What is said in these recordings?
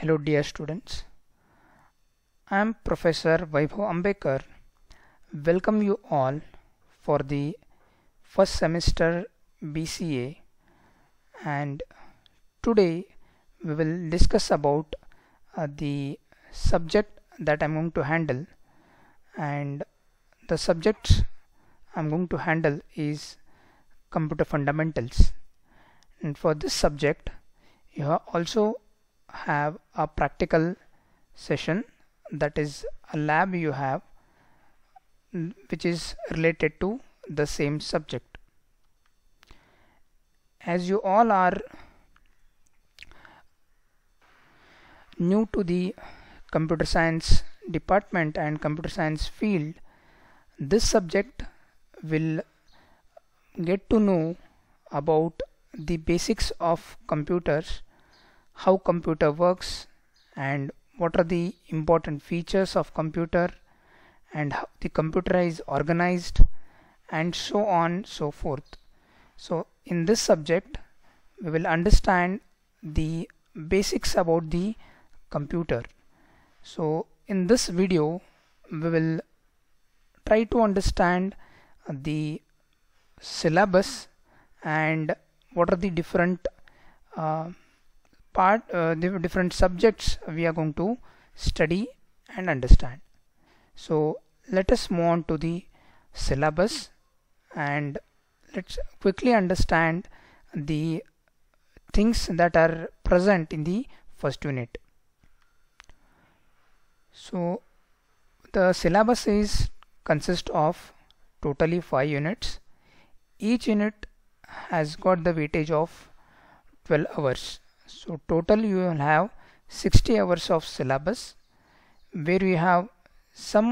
Hello dear students, I am Professor Vaibhav Ambekar. Welcome you all for the first semester BCA and today we will discuss about uh, the subject that I am going to handle and the subject I am going to handle is computer fundamentals and for this subject you have also have a practical session that is a lab you have which is related to the same subject as you all are new to the computer science department and computer science field this subject will get to know about the basics of computers how computer works and what are the important features of computer and how the computer is organized and so on so forth so in this subject we will understand the basics about the computer so in this video we will try to understand the syllabus and what are the different uh, part uh, different subjects we are going to study and understand so let us move on to the syllabus and let's quickly understand the things that are present in the first unit so the syllabus is consist of totally five units each unit has got the weightage of 12 hours so total you will have 60 hours of syllabus where we have some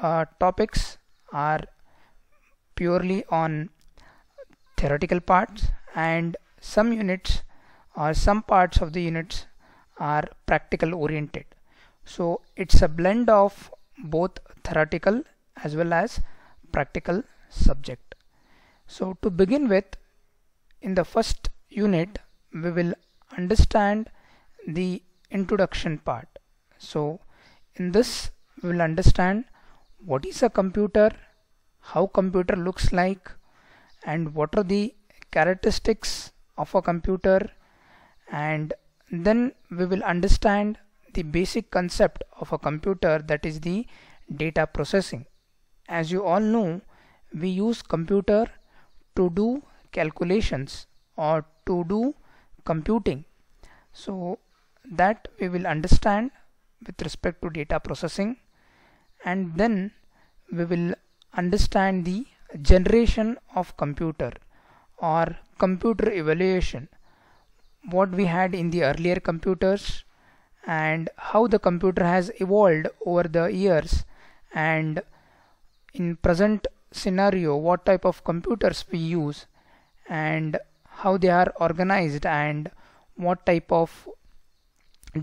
uh, topics are purely on theoretical parts and some units or some parts of the units are practical oriented. So it's a blend of both theoretical as well as practical subject. So to begin with in the first unit we will understand the introduction part so in this we will understand what is a computer how computer looks like and what are the characteristics of a computer and then we will understand the basic concept of a computer that is the data processing as you all know we use computer to do calculations or to do computing so that we will understand with respect to data processing and then we will understand the generation of computer or computer evaluation what we had in the earlier computers and how the computer has evolved over the years and in present scenario what type of computers we use and how they are organized and what type of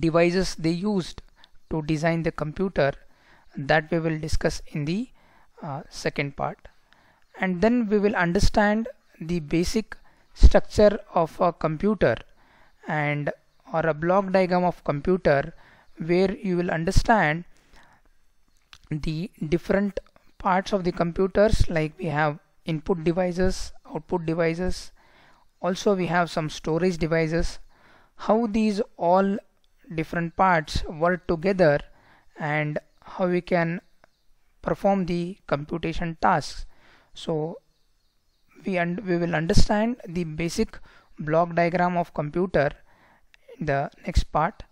devices they used to design the computer that we will discuss in the uh, second part and then we will understand the basic structure of a computer and or a block diagram of computer where you will understand the different parts of the computers like we have input devices output devices also we have some storage devices how these all different parts work together and how we can perform the computation tasks so we and we will understand the basic block diagram of computer in the next part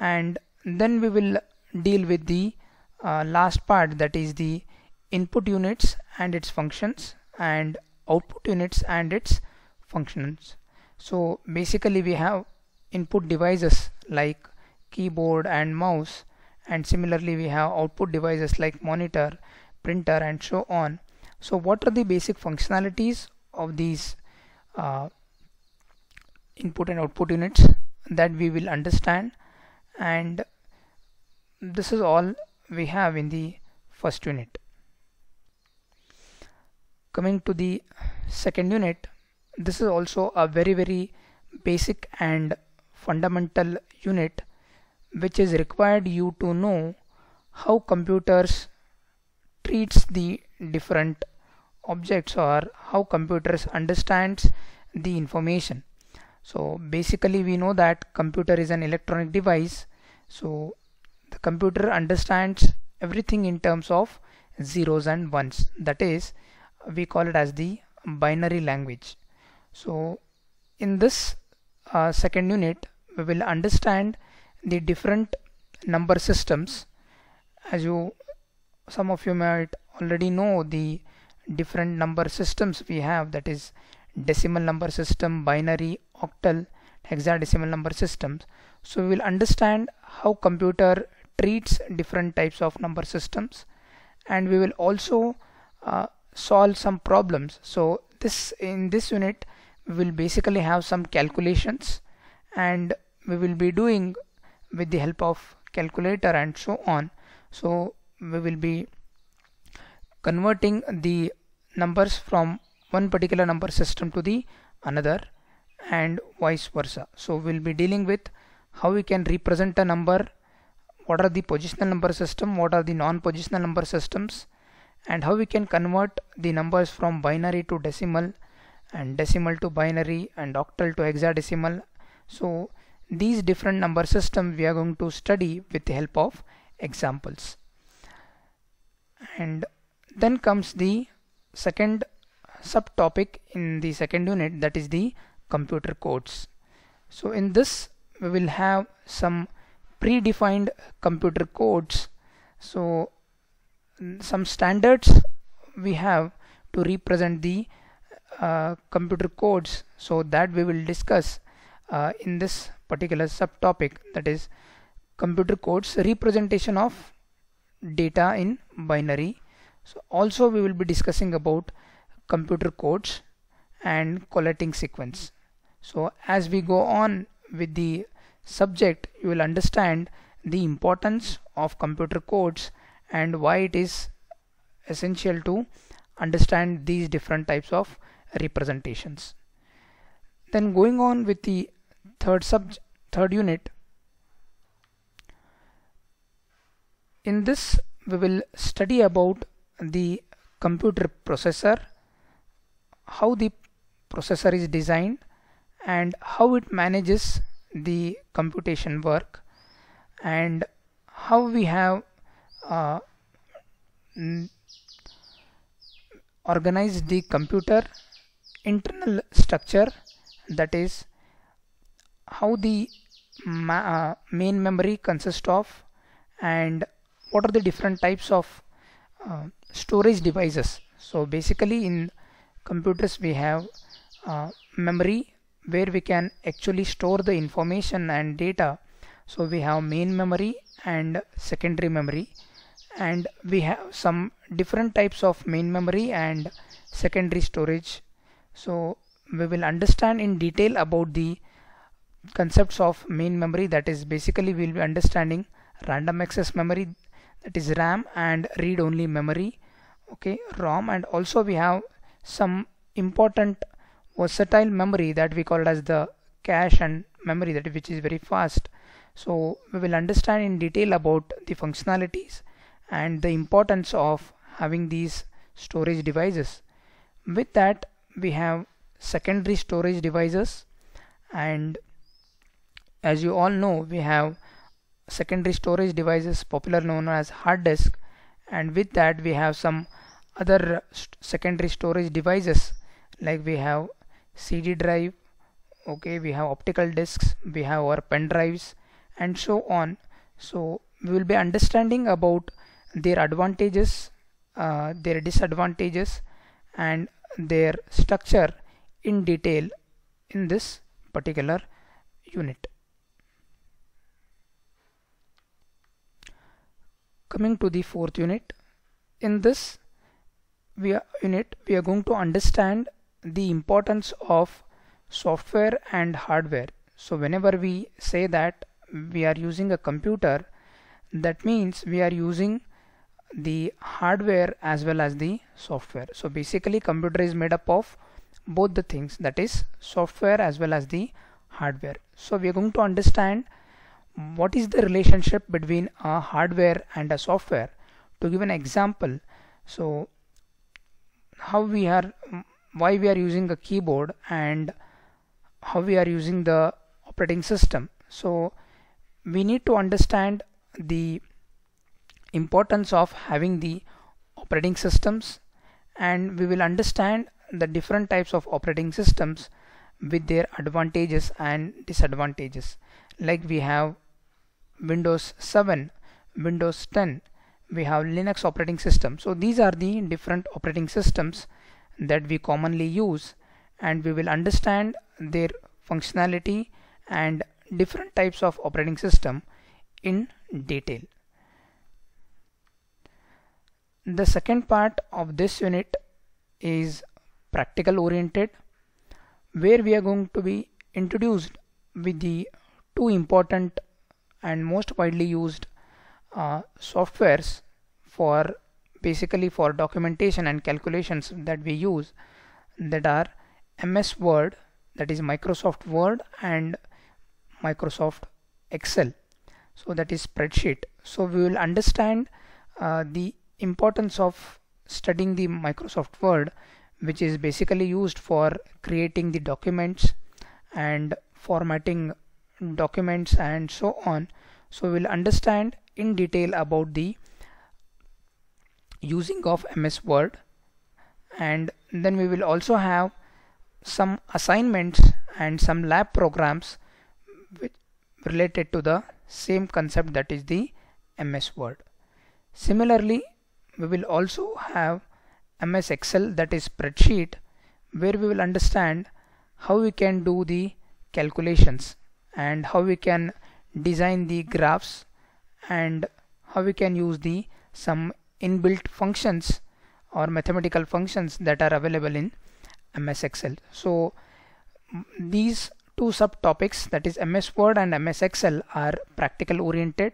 and then we will deal with the uh, last part that is the input units and its functions and output units and its functions so basically we have input devices like keyboard and mouse and similarly we have output devices like monitor printer and so on so what are the basic functionalities of these uh, input and output units that we will understand and this is all we have in the first unit coming to the second unit this is also a very very basic and fundamental unit which is required you to know how computers treats the different objects or how computers understands the information so basically we know that computer is an electronic device so the computer understands everything in terms of zeros and ones that is we call it as the binary language so in this uh, second unit we will understand the different number systems as you some of you might already know the different number systems we have that is decimal number system binary octal hexadecimal number systems so we will understand how computer treats different types of number systems and we will also uh, solve some problems so this in this unit we will basically have some calculations and we will be doing with the help of calculator and so on so we will be converting the numbers from one particular number system to the another and vice versa so we'll be dealing with how we can represent a number what are the positional number system what are the non-positional number systems and how we can convert the numbers from binary to decimal and decimal to binary and octal to hexadecimal so these different number systems we are going to study with the help of examples and then comes the second subtopic in the second unit that is the computer codes so in this we will have some predefined computer codes so some standards we have to represent the uh, computer codes so that we will discuss uh, in this particular subtopic that is computer codes representation of data in binary so also we will be discussing about computer codes and collating sequence so as we go on with the subject you will understand the importance of computer codes and why it is essential to understand these different types of representations. Then going on with the third sub third unit, in this we will study about the computer processor, how the processor is designed and how it manages the computation work and how we have uh, organized the computer internal structure that is how the uh, main memory consists of and what are the different types of uh, storage devices so basically in computers we have uh, memory where we can actually store the information and data so we have main memory and secondary memory and we have some different types of main memory and secondary storage so we will understand in detail about the concepts of main memory that is basically we'll be understanding random access memory that is RAM and read only memory okay ROM and also we have some important versatile memory that we call as the cache and memory that which is very fast so we will understand in detail about the functionalities and the importance of having these storage devices with that we have secondary storage devices and as you all know we have secondary storage devices popular known as hard disk and with that we have some other st secondary storage devices like we have CD drive okay we have optical discs we have our pen drives and so on so we will be understanding about their advantages uh, their disadvantages and their structure in detail in this particular unit. Coming to the fourth unit, in this we are, unit we are going to understand the importance of software and hardware. So whenever we say that we are using a computer, that means we are using the hardware as well as the software so basically computer is made up of both the things that is software as well as the hardware so we are going to understand what is the relationship between a hardware and a software to give an example so how we are why we are using a keyboard and how we are using the operating system so we need to understand the importance of having the operating systems and we will understand the different types of operating systems with their advantages and disadvantages like we have Windows 7 Windows 10 we have Linux operating system so these are the different operating systems that we commonly use and we will understand their functionality and different types of operating system in detail the second part of this unit is practical oriented where we are going to be introduced with the two important and most widely used uh, softwares for basically for documentation and calculations that we use that are MS Word that is Microsoft Word and Microsoft Excel so that is spreadsheet so we will understand uh, the importance of studying the Microsoft Word which is basically used for creating the documents and formatting documents and so on so we'll understand in detail about the using of MS Word and then we will also have some assignments and some lab programs related to the same concept that is the MS Word. Similarly we will also have MS Excel that is spreadsheet where we will understand how we can do the calculations and how we can design the graphs and how we can use the some inbuilt functions or mathematical functions that are available in MS Excel. So these two subtopics that is MS Word and MS Excel are practical oriented.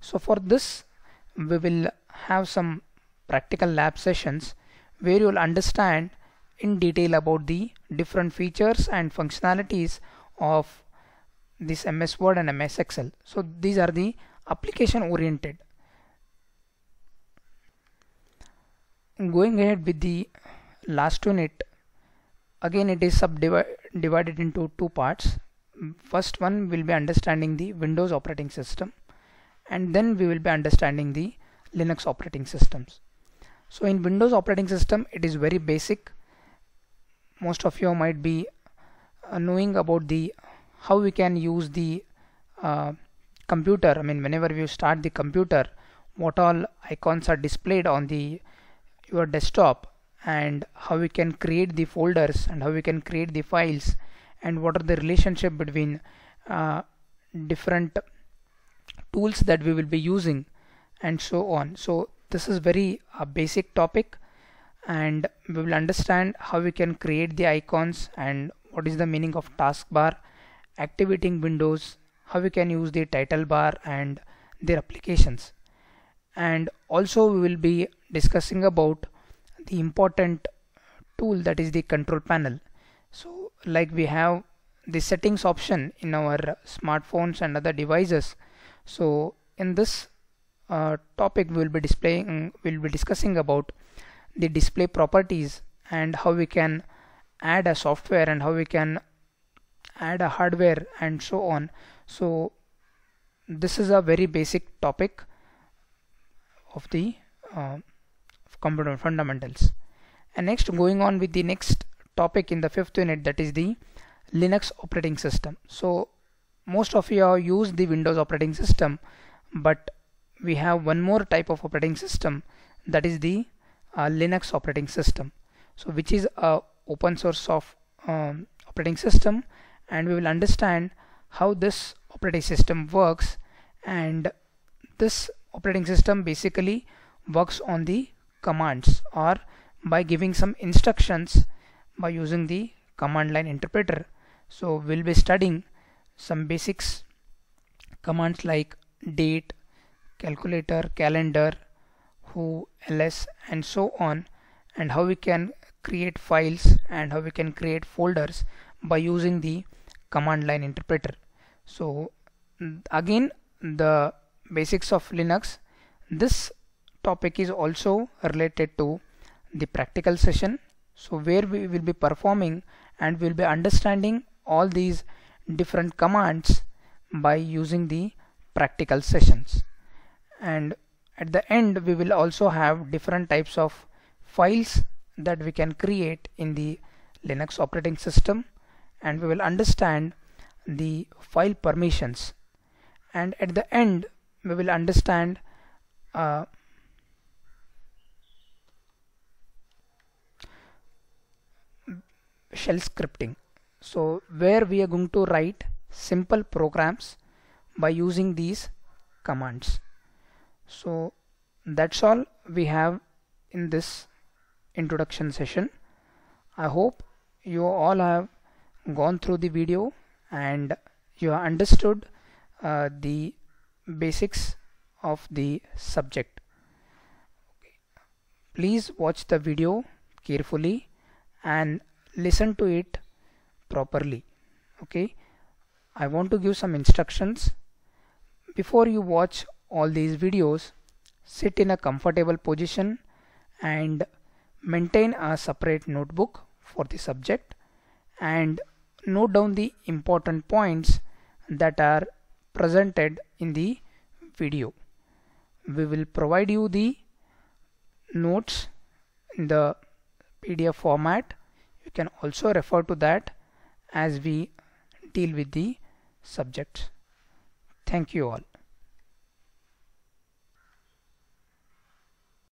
So for this we will have some practical lab sessions where you will understand in detail about the different features and functionalities of this MS Word and MS Excel. So these are the application oriented. Going ahead with the last unit, again it is subdivided into two parts. First one will be understanding the Windows operating system and then we will be understanding the Linux operating systems so in Windows operating system it is very basic most of you might be uh, knowing about the how we can use the uh, computer I mean whenever you start the computer what all icons are displayed on the your desktop and how we can create the folders and how we can create the files and what are the relationship between uh, different tools that we will be using and so on so this is very uh, basic topic and we will understand how we can create the icons and what is the meaning of taskbar activating windows how we can use the title bar and their applications and also we will be discussing about the important tool that is the control panel so like we have the settings option in our smartphones and other devices so in this uh, topic we will be displaying we'll be discussing about the display properties and how we can add a software and how we can add a hardware and so on so this is a very basic topic of the uh, computer fundamentals and next going on with the next topic in the fifth unit that is the Linux operating system so most of you have used the Windows operating system but we have one more type of operating system that is the uh, Linux operating system so which is a open source of um, operating system and we will understand how this operating system works and this operating system basically works on the commands or by giving some instructions by using the command line interpreter so we'll be studying some basics commands like date calculator calendar who ls and so on and how we can create files and how we can create folders by using the command line interpreter so again the basics of Linux this topic is also related to the practical session so where we will be performing and we'll be understanding all these different commands by using the practical sessions and at the end we will also have different types of files that we can create in the Linux operating system and we will understand the file permissions and at the end we will understand uh, shell scripting so where we are going to write simple programs by using these commands so that's all we have in this introduction session I hope you all have gone through the video and you have understood uh, the basics of the subject please watch the video carefully and listen to it properly okay I want to give some instructions before you watch all these videos, sit in a comfortable position and maintain a separate notebook for the subject and note down the important points that are presented in the video. We will provide you the notes in the PDF format. You can also refer to that as we deal with the subjects. Thank you all.